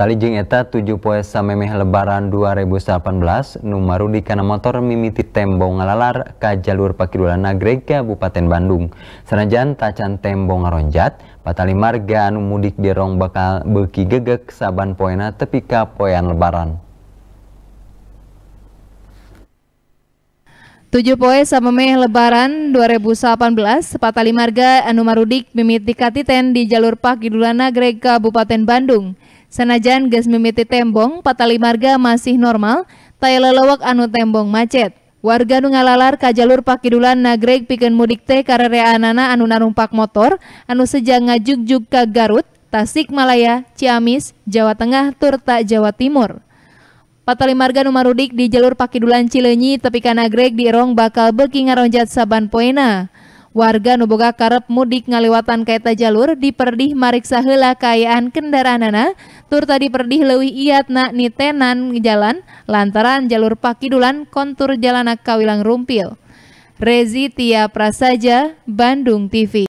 Atali jeng eta tujuh poe samemeh lebaran 2018 Numaru di kana motor mimiti tembong ngalalar ka jalur pakidulan Nagreg Kabupaten Bandung. Sanajan tacan tembong ronjat, patali marga anu mudik di rong bakal beki gegek saban poena tepi ka poean lebaran. Tujuh poe samemeh lebaran 2018, Patali Marga Anu Marudik mimiti katiten di jalur Pak Gidulana Greg Kabupaten Bandung. Senajan gas mimiti tembong, patali marga masih normal, tay lelewak anu tembong macet. Warga nu ngalalar ka jalur pakidulan nagreg pikeun mudik teh karere anana anu narumpak motor, anu sejang ngajugjug ka Garut, Tasik Malaya, Ciamis, Jawa Tengah, Turta, Jawa Timur. Patali marga numarudik di jalur pakidulan Cileunyi tepi kana nagreg di Erong bakal beki ngaronjat saban poena. Warga nuboga karep mudik ngaliwatan kaita jalur diperdih mariksa hela kayaan kendaraanana tur tadi perdih lewi iat nak nitenan jalan lantaran jalur pakidulan kontur jalanak kawilang rumpil. Rezi Tia Prasaja, Bandung TV.